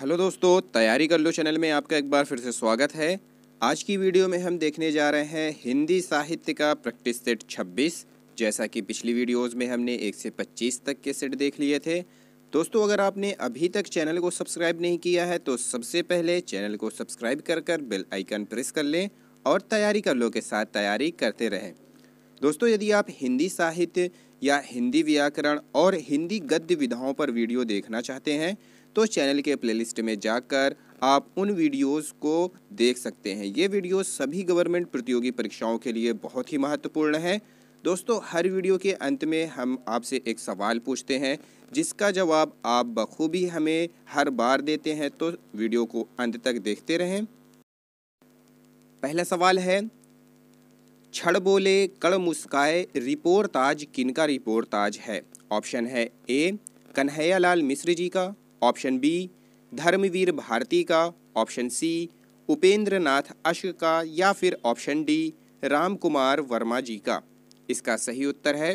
hello दोस्तों तैयारी कर लो चैनल में आपका एक बार फिर से स्वागत है आज की वीडियो में हम देखने जा रहे हैं हिंदी साहित्य का प्रैक्टिस सेट 26 जैसा कि पिछली वीडियोस में हमने 1 से 25 तक के सेट देख लिए थे दोस्तों अगर आपने अभी तक चैनल को सब्सक्राइब नहीं किया है तो सबसे पहले चैनल को सब्सक्राइब कर कर बेल आइकन प्रेस कर लें और तैयारी कर लो के साथ तैयारी करते रहें दोस्तों यदि आप हिंदी साहित्य या हिंदी व्याकरण और हिंदी गद्य विधाओं पर वीडियो देखना चाहते हैं तो चैनल के प्लेलिस्ट में जाकर आप उन वीडियोस को देख सकते हैं ये वीडियो सभी गवर्नमेंट प्रतियोगी परीक्षाओं के लिए बहुत ही महत्वपूर्ण है दोस्तों हर वीडियो के अंत में हम आपसे एक सवाल पूछते हैं जिसका जवाब आप बखूबी हमें हर बार देते हैं तो वीडियो को अंत तक देखते रहें पहला सवाल है छड़ बोले कड़ मुस्काए आज किनका रिपोर्ताज है ऑप्शन है ए कन्हैयालाल मिश्र जी का ऑप्शन बी धर्मवीर भारती का ऑप्शन सी उपेंद्र नाथ अश्क का या फिर ऑप्शन डी राम कुमार वर्मा जी का इसका सही उत्तर है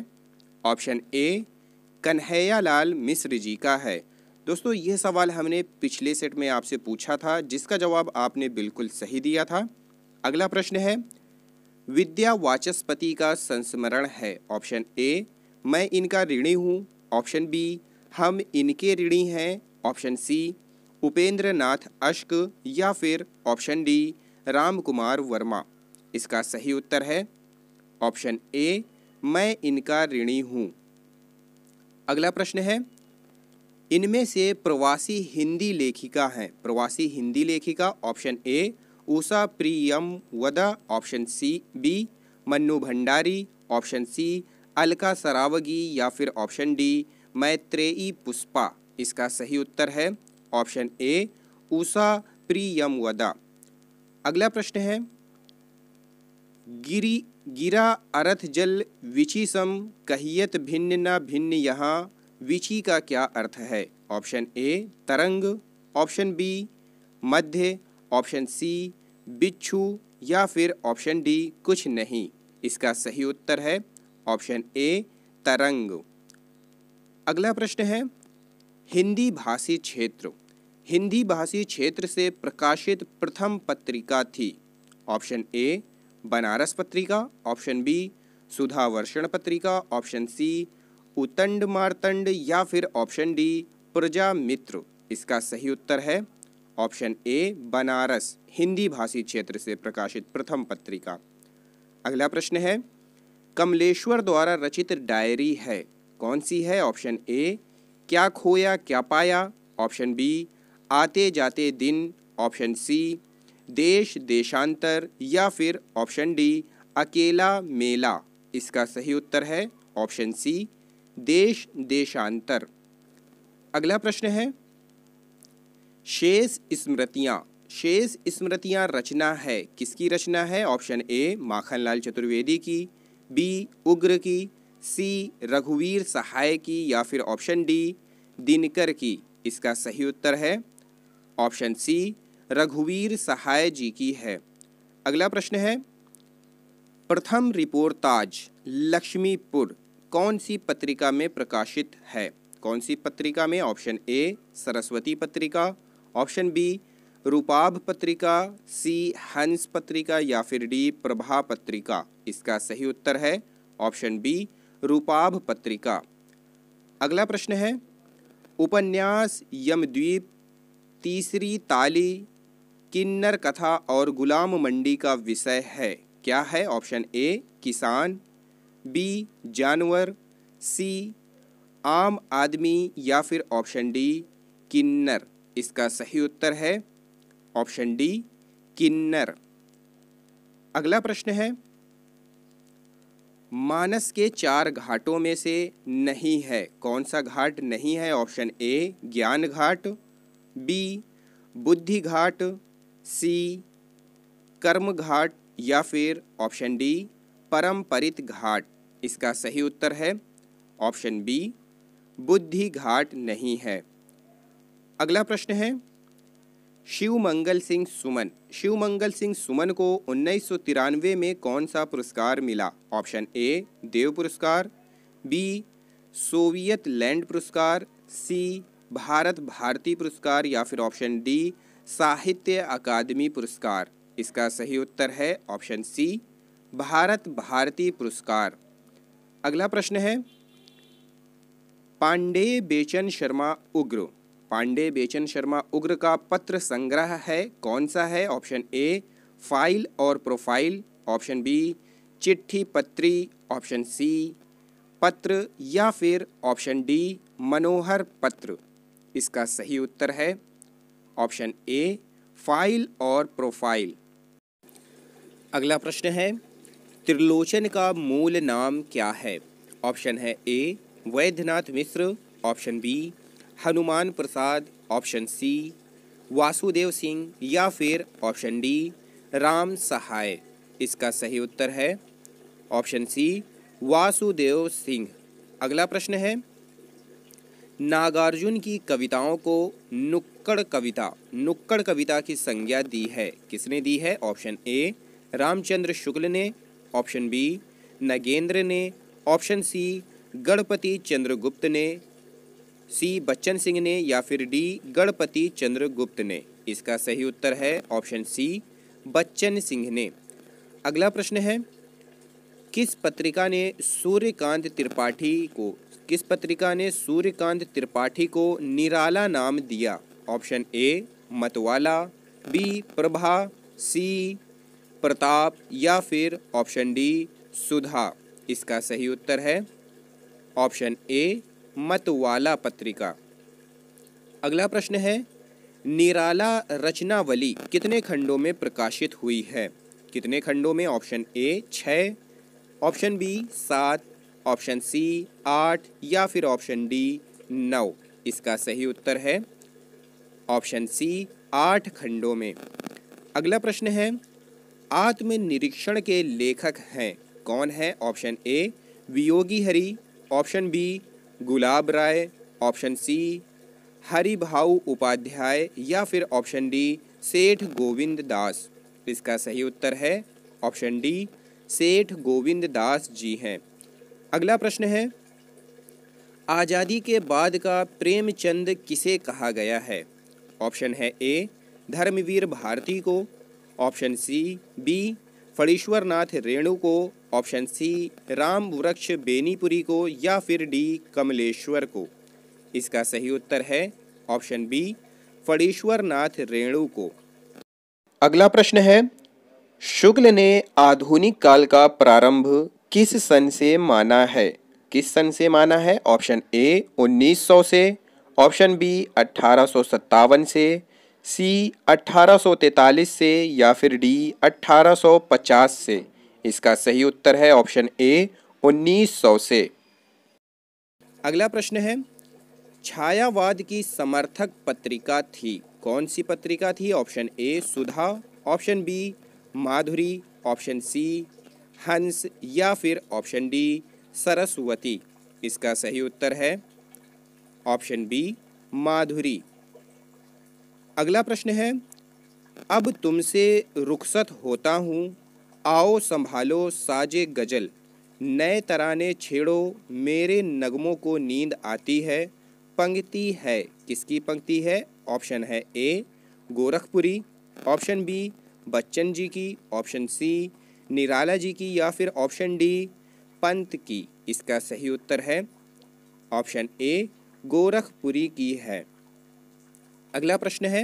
ऑप्शन ए कन्हैया लाल मिश्र जी का है दोस्तों यह सवाल हमने पिछले सेट में आपसे पूछा था जिसका जवाब आपने बिल्कुल सही दिया था अगला प्रश्न है विद्या वाचस्पति का संस्मरण है ऑप्शन ए मैं इनका ऋणी हूँ ऑप्शन बी हम इनके ऋणी हैं ऑप्शन सी उपेंद्र नाथ अश्क या फिर ऑप्शन डी राम कुमार वर्मा इसका सही उत्तर है ऑप्शन ए मैं इनका ऋणी हूँ अगला प्रश्न है इनमें से प्रवासी हिंदी लेखिका हैं प्रवासी हिंदी लेखिका option A Usha Priyamvada option C B Mannu Bhandari option C Alka Saraogi या फिर ऑप्शन डी मैत्रेयी पुष्पा इसका सही उत्तर है ऑप्शन ए ऊषा प्रियम वदा अगला प्रश्न है गिरी गिरा अरथ जल विचि सम कहियत भिन्न न भिन्न यहाँ विचि का क्या अर्थ है ऑप्शन ए तरंग ऑप्शन बी मध्य ऑप्शन सी बिच्छू या फिर ऑप्शन डी कुछ नहीं इसका सही उत्तर है ऑप्शन ए तरंग अगला प्रश्न है हिंदी भाषी क्षेत्र हिंदी भाषी क्षेत्र से प्रकाशित प्रथम पत्रिका थी ऑप्शन ए बनारस पत्रिका ऑप्शन बी सुधा वर्षण पत्रिका ऑप्शन सी उतंड मारतंड या फिर ऑप्शन डी प्रजा मित्र इसका सही उत्तर है ऑप्शन ए बनारस हिंदी भाषी क्षेत्र से प्रकाशित प्रथम पत्रिका अगला प्रश्न है कमलेश्वर द्वारा रचित डायरी है कौन सी है ऑप्शन ए क्या खोया क्या पाया ऑप्शन बी आते जाते दिन ऑप्शन सी देश देशांतर या फिर ऑप्शन डी अकेला मेला इसका सही उत्तर है ऑप्शन सी देश देशांतर अगला प्रश्न है शेष स्मृतियाँ शेष स्मृतियाँ रचना है किसकी रचना है ऑप्शन ए माखनलाल चतुर्वेदी की बी उग्र की सी रघुवीर सहाय की या फिर ऑप्शन डी दिनकर की इसका सही उत्तर है ऑप्शन सी रघुवीर सहाय जी की है अगला प्रश्न है प्रथम ताज लक्ष्मीपुर कौन सी पत्रिका में प्रकाशित है कौन सी पत्रिका में ऑप्शन ए सरस्वती पत्रिका ऑप्शन बी रूपाभ पत्रिका सी हंस पत्रिका या फिर डी प्रभा पत्रिका इसका सही उत्तर है ऑप्शन बी रूपाभ पत्रिका अगला प्रश्न है उपन्यास यमद्वीप तीसरी ताली किन्नर कथा और गुलाम मंडी का विषय है क्या है ऑप्शन ए किसान बी जानवर सी आम आदमी या फिर ऑप्शन डी किन्नर इसका सही उत्तर है ऑप्शन डी किन्नर अगला प्रश्न है मानस के चार घाटों में से नहीं है कौन सा घाट नहीं है ऑप्शन ए ज्ञान घाट बी बुद्धि घाट सी कर्म घाट या फिर ऑप्शन डी परम्परित घाट इसका सही उत्तर है ऑप्शन बी बुद्धि घाट नहीं है अगला प्रश्न है शिव मंगल सिंह सुमन शिव मंगल सिंह सुमन को उन्नीस में कौन सा पुरस्कार मिला ऑप्शन ए देव पुरस्कार बी सोवियत लैंड पुरस्कार सी भारत भारती पुरस्कार या फिर ऑप्शन डी साहित्य अकादमी पुरस्कार इसका सही उत्तर है ऑप्शन सी भारत भारती पुरस्कार अगला प्रश्न है पांडे बेचन शर्मा उग्र पांडे बेचन शर्मा उग्र का पत्र संग्रह है कौन सा है ऑप्शन ए फाइल और प्रोफाइल ऑप्शन बी चिट्ठी पत्री ऑप्शन सी पत्र या फिर ऑप्शन डी मनोहर पत्र इसका सही उत्तर है ऑप्शन ए फाइल और प्रोफाइल अगला प्रश्न है त्रिलोचन का मूल नाम क्या है ऑप्शन है A Vaidyanath Mishra option B Hanuman Prasad option C Vasudev Singh या फिर ऑप्शन डी राम सहाय इसका सही उत्तर है ऑप्शन सी वासुदेव सिंह अगला प्रश्न है नागार्जुन की कविताओं को नुक्कड़ कविता नुक्कड़ कविता की संज्ञा दी है किसने दी है ऑप्शन ए रामचंद्र शुक्ल ने ऑप्शन बी नगेंद्र ने ऑप्शन सी गणपति चंद्रगुप्त ने सी बच्चन सिंह ने या फिर डी गणपति चंद्र गुप्त ने इसका सही उत्तर है ऑप्शन सी बच्चन सिंह ने अगला प्रश्न है किस पत्रिका ने सूर्यकांत त्रिपाठी को किस पत्रिका ने सूर्यकांत त्रिपाठी को निराला नाम दिया ऑप्शन ए मतवाला बी प्रभा सी प्रताप या फिर ऑप्शन डी सुधा इसका सही उत्तर है ऑप्शन ए मतवाला पत्रिका अगला प्रश्न है निराला रचनावली कितने खंडों में प्रकाशित हुई है कितने खंडों में ऑप्शन ए छ ऑप्शन बी सात ऑप्शन सी आठ या फिर ऑप्शन डी नौ इसका सही उत्तर है ऑप्शन सी आठ खंडों में अगला प्रश्न है आत्मनिरीक्षण के लेखक हैं कौन है option A Viyogi Hari option B Gulab Rai option C Haribhau Upadhyay या फिर ऑप्शन डी सेठ गोविंद दास इसका सही उत्तर है ऑप्शन डी सेठ गोविंद दास जी हैं अगला प्रश्न है आज़ादी के बाद का प्रेमचंद किसे कहा गया है ऑप्शन है ए धर्मवीर भारती को option C B Phanishwar Nath Renu को ऑप्शन सी राम वृक्ष बेनीपुरी को या फिर डी कमलेश्वर को इसका सही उत्तर है ऑप्शन बी फणीश्वर नाथ रेणु को अगला प्रश्न है शुक्ल ने आधुनिक काल का प्रारंभ किस सन से माना है किस सन से माना है ऑप्शन ए 1900 से ऑप्शन बी अठारह से सी 1843 से या फिर डी 1850 से इसका सही उत्तर है ऑप्शन ए 1900 से अगला प्रश्न है छायावाद की समर्थक पत्रिका थी कौन सी पत्रिका थी option A Sudha option B Madhuri option C Hans या फिर ऑप्शन डी सरस्वती इसका सही उत्तर है ऑप्शन बी माधुरी अगला प्रश्न है अब तुमसे रुखसत होता हूँ आओ संभालो साजे गजल नए तराने छेड़ो मेरे नगमों को नींद आती है पंक्ति है किसकी पंक्ति है ऑप्शन है A Gorakhpuri option B Bachchan ji की ऑप्शन सी निराला जी की या फिर ऑप्शन डी पंत की इसका सही उत्तर है ऑप्शन ए गोरखपुरी की है अगला प्रश्न है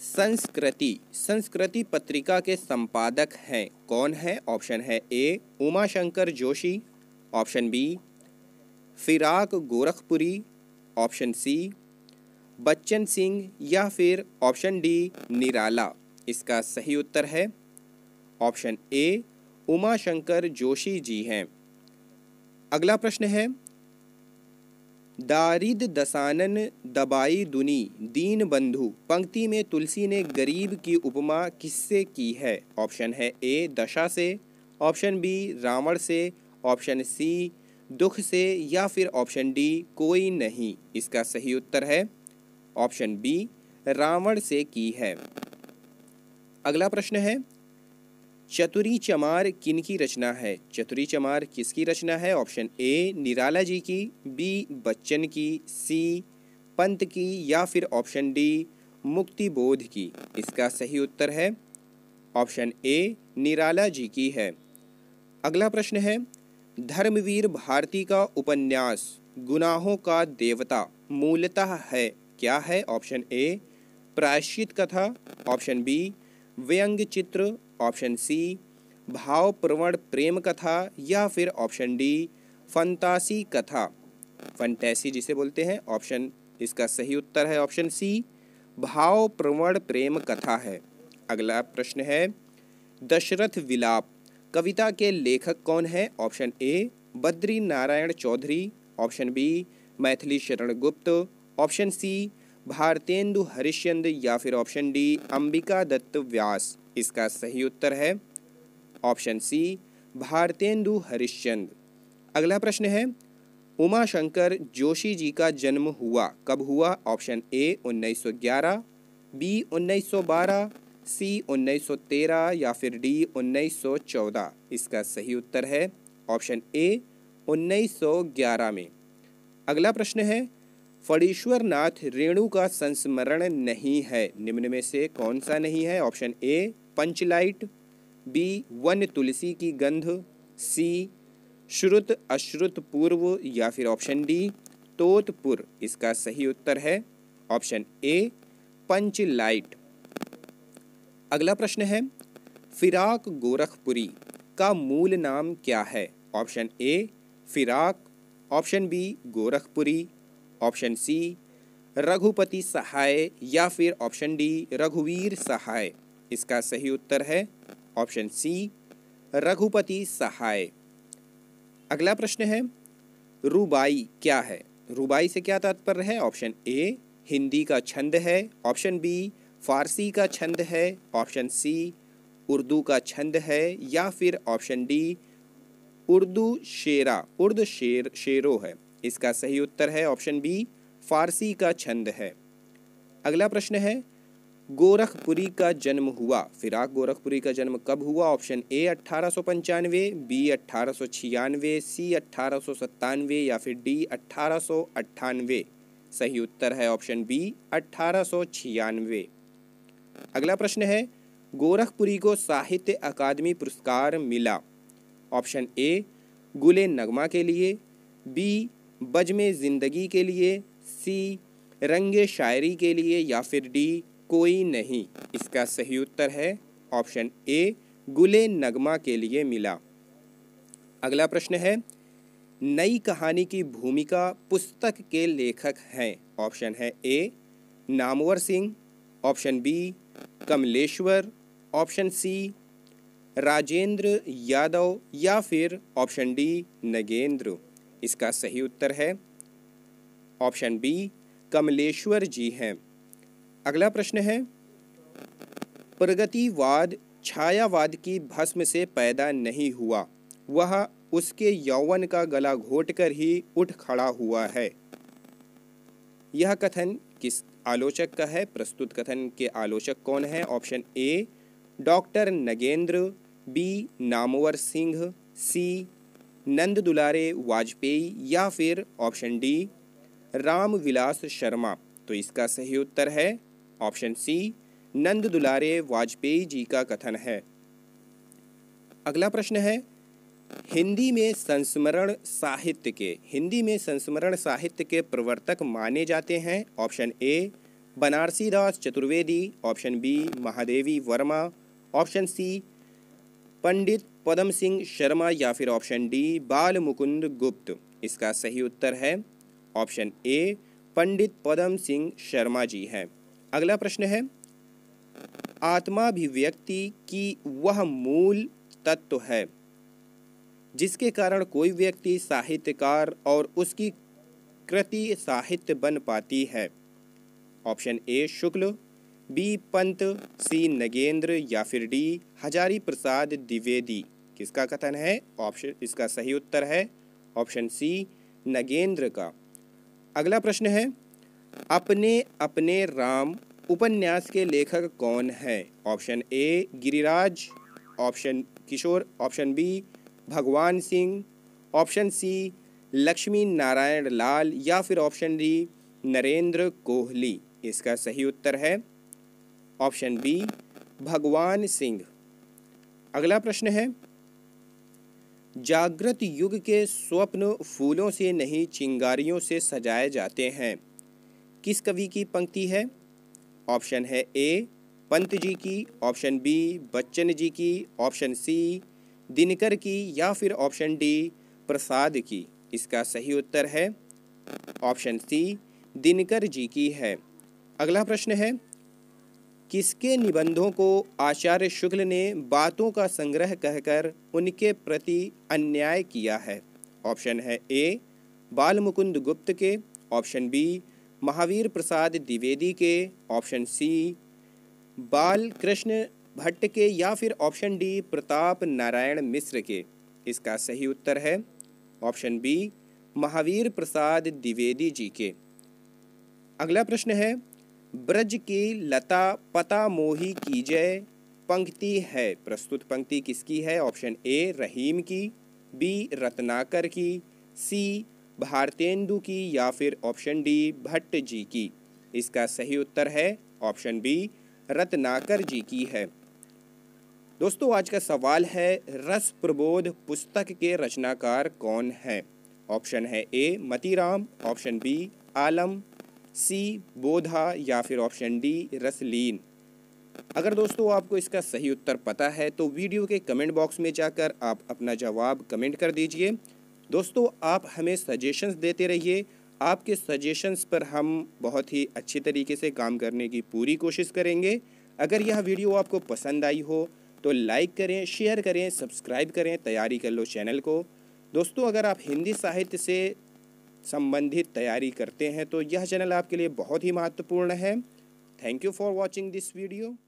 संस्कृति संस्कृति पत्रिका के संपादक हैं कौन है ऑप्शन है A Umashankar Joshi option B Firaq Gorakhpuri option C Bachchan Singh या फिर ऑप्शन डी निराला इसका सही उत्तर है ऑप्शन ए उमाशंकर जोशी जी हैं अगला प्रश्न है दारिद दसानन दबाई दुनी दीन बंधु पंक्ति में तुलसी ने गरीब की उपमा किससे की है ऑप्शन है ए दशा से ऑप्शन बी रावण से ऑप्शन सी दुख से या फिर ऑप्शन डी कोई नहीं इसका सही उत्तर है ऑप्शन बी रावण से की है अगला प्रश्न है चतुरी चमार किन की रचना है चतुरी चमार किसकी रचना है ऑप्शन ए निराला जी की बी बच्चन की सी पंत की या फिर ऑप्शन डी मुक्ति बोध की इसका सही उत्तर है ऑप्शन ए निराला जी की है अगला प्रश्न है धर्मवीर भारती का उपन्यास गुनाहों का देवता मूलतः है क्या है ऑप्शन ए प्रायश्चित कथा ऑप्शन बी व्यंग चित्र ऑप्शन सी भाव प्रवण प्रेम कथा या फिर ऑप्शन डी फंतासी कथा फंटैसी जिसे बोलते हैं ऑप्शन इसका सही उत्तर है ऑप्शन सी भाव प्रवण प्रेम कथा है अगला प्रश्न है दशरथ विलाप कविता के लेखक कौन है option A Badri Narayan Chaudhary option B Maithili Sharan Gupt option C Bharatendu Harishchand या फिर ऑप्शन डी अंबिका दत्त व्यास इसका सही उत्तर है ऑप्शन सी भारतेंदु हरिश्चंद अगला प्रश्न है उमाशंकर जोशी जी का जन्म हुआ कब हुआ ऑप्शन ए 1911 बी 1912 सी 1913 या फिर डी 1914 इसका सही उत्तर है ऑप्शन ए 1911 में अगला प्रश्न है फणीश्वरनाथ रेणु का संस्मरण नहीं है निम्न में से कौन सा नहीं है ऑप्शन ए पंचलाइट बी वन तुलसी की गंध सी श्रुत अश्रुत पूर्व या फिर ऑप्शन डी तोतपुर इसका सही उत्तर है ऑप्शन ए पंचलाइट अगला प्रश्न है फिराक गोरखपुरी का मूल नाम क्या है option A Firaq option B Gorakhpuri option C Raghupati Sahay या फिर ऑप्शन डी रघुवीर सहाय इसका सही उत्तर है ऑप्शन सी रघुपति सहाय अगला प्रश्न है रूबाई क्या है रूबाई से क्या तात्पर्य है ऑप्शन ए हिंदी का छंद है ऑप्शन बी फारसी का छंद है ऑप्शन सी उर्दू का छंद है या फिर ऑप्शन डी उर्दू शेरा उर्द शेर शेरो है इसका सही उत्तर है ऑप्शन बी फारसी का छंद है अगला प्रश्न है गोरखपुरी का जन्म हुआ फिराक गोरखपुरी का जन्म कब हुआ ऑप्शन ए अट्ठारह सौ पंचानवे बी अट्ठारह सौ छियानवे सी अट्ठारह सौ सत्तानवे या फिर डी अट्ठारह सौ अट्ठानवे सही उत्तर है ऑप्शन बी अट्ठारह सौ छियानवे अगला प्रश्न है गोरखपुरी को साहित्य अकादमी पुरस्कार मिला ऑप्शन ए गुले नगमा के लिए बी बजम ज़िंदगी के लिए सी रंग शायरी के लिए या फिर डी कोई नहीं इसका सही उत्तर है ऑप्शन ए गुले नगमा के लिए मिला अगला प्रश्न है नई कहानी की भूमिका पुस्तक के लेखक हैं ऑप्शन है A Namvar Singh option B Kamleshwar option C Rajendra Yadav या फिर ऑप्शन डी नगेंद्र इसका सही उत्तर है ऑप्शन बी कमलेश्वर जी हैं अगला प्रश्न है प्रगतिवाद छायावाद की भस्म से पैदा नहीं हुआ वह उसके यौवन का गला घोटकर ही उठ खड़ा हुआ है यह कथन किस आलोचक का है प्रस्तुत कथन के आलोचक कौन है option A doctor Nagendra B Namvar Singh C Nand Dulare Vajpeyi या फिर ऑप्शन डी राम विलास शर्मा तो इसका सही उत्तर है ऑप्शन सी नंद दुलारे वाजपेयी जी का कथन है अगला प्रश्न है हिंदी में संस्मरण साहित्य के हिंदी में संस्मरण साहित्य के प्रवर्तक माने जाते हैं option A Banarasi Das Chaturvedi option B Mahadevi Verma option C Pandit Padam Singh Sharma या फिर ऑप्शन डी बाल मुकुंद गुप्त इसका सही उत्तर है ऑप्शन ए पंडित पदम सिंह शर्मा जी हैं अगला प्रश्न है आत्माभिव्यक्ति की वह मूल तत्व है जिसके कारण कोई व्यक्ति साहित्यकार और उसकी कृति साहित्य बन पाती है option A Shukla B Pant C Nagendra या फिर डी हजारी प्रसाद द्विवेदी किसका कथन है ऑप्शन इसका सही उत्तर है ऑप्शन सी नगेंद्र का अगला प्रश्न है अपने अपने राम उपन्यास के लेखक कौन है option A Giriraj option Kishore option B Bhagwan Singh option C Lakshmi Narayan Lal या फिर ऑप्शन डी नरेंद्र कोहली इसका सही उत्तर है ऑप्शन बी भगवान सिंह अगला प्रश्न है जागृत युग के स्वप्न फूलों से नहीं चिंगारियों से सजाए जाते हैं किस कवि की पंक्ति है ऑप्शन है ए पंत जी की ऑप्शन बी बच्चन जी की ऑप्शन सी दिनकर की या फिर ऑप्शन डी प्रसाद की इसका सही उत्तर है ऑप्शन सी दिनकर जी की है अगला प्रश्न है किसके निबंधों को आचार्य शुक्ल ने बातों का संग्रह कहकर उनके प्रति अन्याय किया है ऑप्शन है ए बाल मुकुंद गुप्त के ऑप्शन बी महावीर प्रसाद द्विवेदी के ऑप्शन सी बाल कृष्ण भट्ट के या फिर ऑप्शन डी प्रताप नारायण मिश्र के इसका सही उत्तर है ऑप्शन बी महावीर प्रसाद द्विवेदी जी के अगला प्रश्न है ब्रज की लता पता मोही की जय पंक्ति है प्रस्तुत पंक्ति किसकी है ऑप्शन ए रहीम की बी रत्नाकर की सी भारतेंदु की या फिर ऑप्शन डी भट्ट जी की इसका सही उत्तर है ऑप्शन बी रत्नाकर जी की है दोस्तों आज का सवाल है रस प्रबोध पुस्तक के रचनाकार कौन है ऑप्शन है A Matiram option B Alam C Bodha या फिर ऑप्शन डी रसलीन अगर दोस्तों आपको इसका सही उत्तर पता है तो वीडियो के कमेंट बॉक्स में जाकर आप अपना जवाब कमेंट कर दीजिए दोस्तों आप हमें सजेशंस देते रहिए आपके सजेशंस पर हम बहुत ही अच्छे तरीके से काम करने की पूरी कोशिश करेंगे अगर यह वीडियो आपको पसंद आई हो तो लाइक करें शेयर करें सब्सक्राइब करें तैयारी कर लो चैनल को दोस्तों अगर आप हिंदी साहित्य से संबंधित तैयारी करते हैं तो यह चैनल आपके लिए बहुत ही महत्वपूर्ण है thank you for watching this video